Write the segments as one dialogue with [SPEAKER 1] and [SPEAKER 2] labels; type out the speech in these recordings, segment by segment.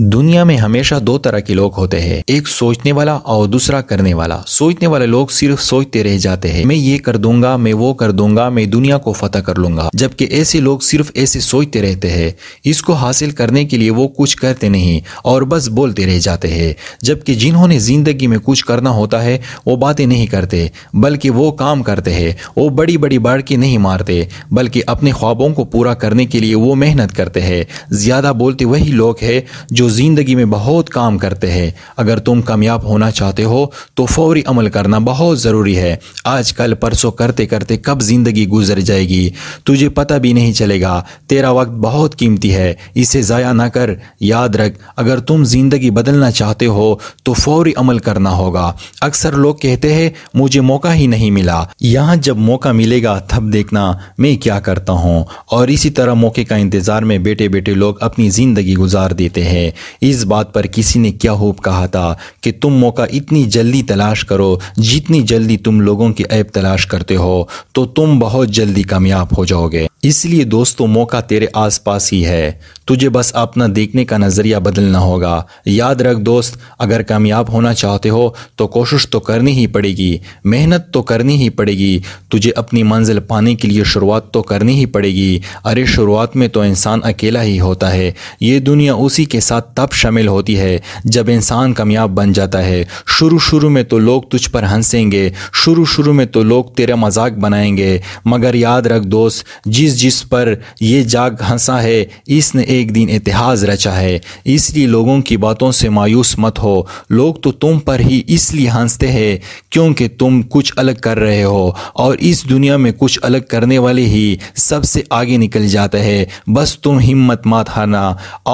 [SPEAKER 1] दुनिया में हमेशा दो तरह के लोग होते हैं एक सोचने वाला और दूसरा करने वाला सोचने वाले लोग सिर्फ सोचते रह जाते हैं मैं ये कर दूंगा मैं वो कर दूंगा मैं दुनिया को फतह कर लूंगा जबकि ऐसे लोग सिर्फ ऐसे सोचते रहते हैं इसको हासिल करने के लिए वो कुछ करते नहीं और बस बोलते रह जाते हैं जबकि जिन्होंने जिंदगी में कुछ करना होता है वो बातें नहीं करते बल्कि वो काम करते हैं वो बड़ी बड़ी बाड़की नहीं मारते बल्कि अपने ख्वाबों को पूरा करने के लिए वो मेहनत करते हैं ज्यादा बोलते वही लोग हैं जो ज़िंदगी में बहुत काम करते हैं अगर तुम कामयाब होना चाहते हो तो फौरी अमल करना बहुत ज़रूरी है आज कल परसों करते करते कब ज़िंदगी गुजर जाएगी तुझे पता भी नहीं चलेगा तेरा वक्त बहुत कीमती है इसे ज़ाया ना कर याद रख अगर तुम ज़िंदगी बदलना चाहते हो तो फौरी अमल करना होगा अक्सर लोग कहते हैं मुझे मौका ही नहीं मिला यहाँ जब मौका मिलेगा तब देखना मैं क्या करता हूँ और इसी तरह मौके का इंतज़ार में बेटे बेटे लोग अपनी ज़िंदगी गुजार देते हैं इस बात पर किसी ने क्या होप कहा था कि तुम मौका इतनी जल्दी तलाश करो जितनी जल्दी तुम लोगों के ऐप तलाश करते हो तो तुम बहुत जल्दी कामयाब हो जाओगे इसलिए दोस्तों मौका तेरे आसपास ही है तुझे बस अपना देखने का नज़रिया बदलना होगा याद रख दोस्त अगर कामयाब होना चाहते हो तो कोशिश तो करनी ही पड़ेगी मेहनत तो करनी ही पड़ेगी तुझे अपनी मंजिल पाने के लिए शुरुआत तो करनी ही पड़ेगी अरे शुरुआत में तो इंसान अकेला ही होता है ये दुनिया उसी के साथ तब शामिल होती है जब इंसान कामयाब बन जाता है शुरू शुरू में तो लोग तुझ पर हंसेंगे शुरू शुरू में तो लोग तेरा मजाक बनाएंगे मगर याद रख दोस्त जिस जिस पर ये जाग हंसा है इसने एक दिन इतिहास रचा है इसलिए लोगों की बातों से मायूस मत हो लोग तो तुम पर ही इसलिए हंसते हैं क्योंकि तुम कुछ अलग कर रहे हो और इस दुनिया में कुछ अलग करने वाले ही सबसे आगे निकल जाते हैं बस तुम हिम्मत मत हारना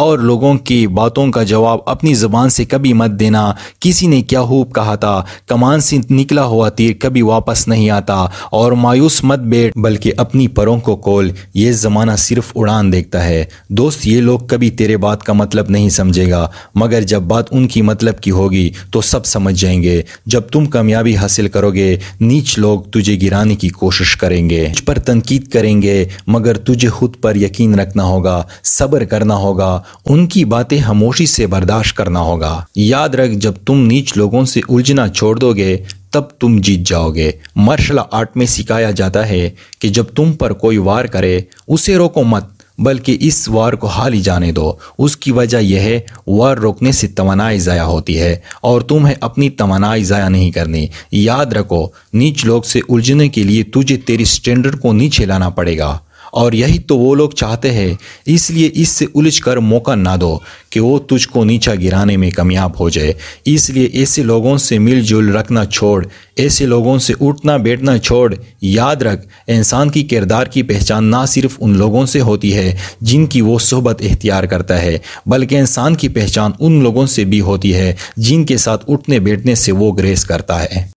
[SPEAKER 1] और लोगों की बातों का जवाब अपनी ज़बान से कभी मत देना किसी ने क्या खूब कहा था कमान से निकला हुआ तीर कभी वापस नहीं आता और मायूस मत बैठ बल्कि अपनी परों को कोल ये ज़माना सिर्फ उड़ान देखता है दोस्त ये ये लोग कभी तेरे बात का मतलब नहीं समझेगा मगर जब बात उनकी मतलब की होगी तो सब समझ जाएंगे जब तुम कामयाबी हासिल करोगे नीच लोग तुझे गिराने की कोशिश करेंगे तुझ पर तनकीद करेंगे मगर तुझे खुद पर यकीन रखना होगा सब्र करना होगा उनकी बातें खामोशी से बर्दाश्त करना होगा याद रख जब तुम नीच लोगों से उलझना छोड़ दोगे तब तुम जीत जाओगे मार्शल आर्ट में सिखाया जाता है कि जब तुम पर कोई वार करे उसे रोको मत बल्कि इस वार को हाल ही जाने दो उसकी वजह यह है वार रोकने से तोनाई ज़ाया होती है और तुम्हें अपनी तोनाई ज़ाया नहीं करनी याद रखो नीच लोग से उलझने के लिए तुझे तेरी स्टैंडर्ड को नीचे लाना पड़ेगा और यही तो वो लोग चाहते हैं इसलिए इससे उलझ कर मौका ना दो कि वो तुझको नीचा गिराने में कामयाब हो जाए इसलिए ऐसे लोगों से मिलजुल रखना छोड़ ऐसे लोगों से उठना बैठना छोड़ याद रख इंसान की किरदार की पहचान ना सिर्फ उन लोगों से होती है जिनकी वो सोहबत इख्तियार करता है बल्कि इंसान की पहचान उन लोगों से भी होती है जिनके साथ उठने बैठने से वो ग्रेस करता है